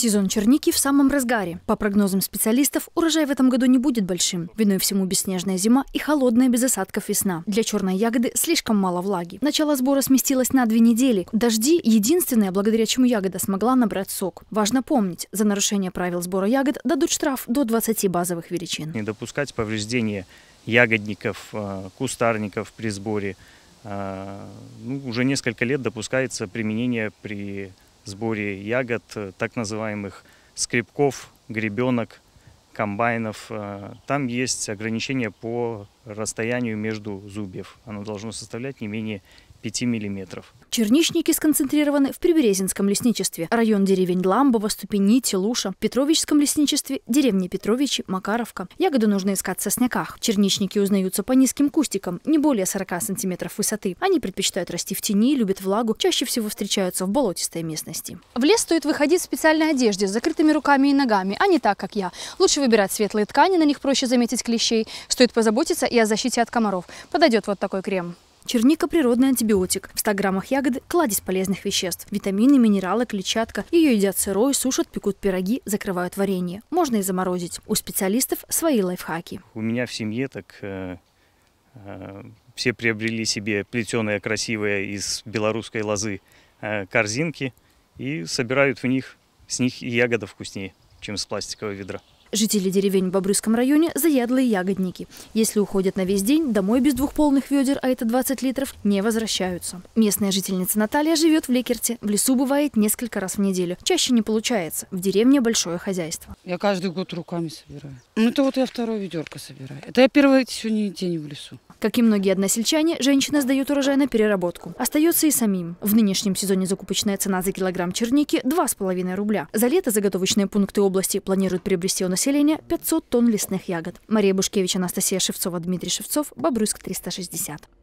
Сезон черники в самом разгаре. По прогнозам специалистов, урожай в этом году не будет большим. Виной всему бесснежная зима и холодная без осадков весна. Для черной ягоды слишком мало влаги. Начало сбора сместилось на две недели. Дожди – единственное, благодаря чему ягода смогла набрать сок. Важно помнить, за нарушение правил сбора ягод дадут штраф до 20 базовых величин. Не допускать повреждения ягодников, э, кустарников при сборе. Э, ну, уже несколько лет допускается применение при сборе ягод, э, так называемых скребков, гребенок, комбайнов. Э, там есть ограничение по расстоянию между зубьев. Оно должно составлять не менее 5 миллиметров. Черничники сконцентрированы в Приберезинском лесничестве, район деревень Ламбово, Ступени, Телуша, Петровичском лесничестве, деревни Петровичи, Макаровка. Ягоду нужно искать в сосняках. Черничники узнаются по низким кустикам, не более 40 сантиметров высоты. Они предпочитают расти в тени, любят влагу, чаще всего встречаются в болотистой местности. В лес стоит выходить в специальной одежде, с закрытыми руками и ногами, а не так, как я. Лучше выбирать светлые ткани, на них проще заметить клещей. Стоит позаботиться и о защите от комаров. Подойдет вот такой крем. Черника – природный антибиотик. В 100 граммах ягоды – кладезь полезных веществ. Витамины, минералы, клетчатка. Ее едят сырой, сушат, пекут пироги, закрывают варенье. Можно и заморозить. У специалистов свои лайфхаки. У меня в семье так э, э, все приобрели себе плетеные красивые из белорусской лозы э, корзинки и собирают в них, с них и ягода вкуснее, чем с пластикового ведра. Жители деревень в Бобрыском районе – заядлые ягодники. Если уходят на весь день, домой без двух полных ведер, а это 20 литров, не возвращаются. Местная жительница Наталья живет в Лекерте. В лесу бывает несколько раз в неделю. Чаще не получается. В деревне большое хозяйство. Я каждый год руками собираю. Ну, это вот я второе ведерко собираю. Это я первый сегодня день в лесу. Как и многие односельчане, женщина сдает урожай на переработку. Остается и самим. В нынешнем сезоне закупочная цена за килограмм черники – 2,5 рубля. За лето заготовочные пункты области планируют приобрести у нас населения 500 тонн лесных ягод. Мария Бушкевич, Анастасия Шевцова, Дмитрий Шевцов, Бобруйск 360.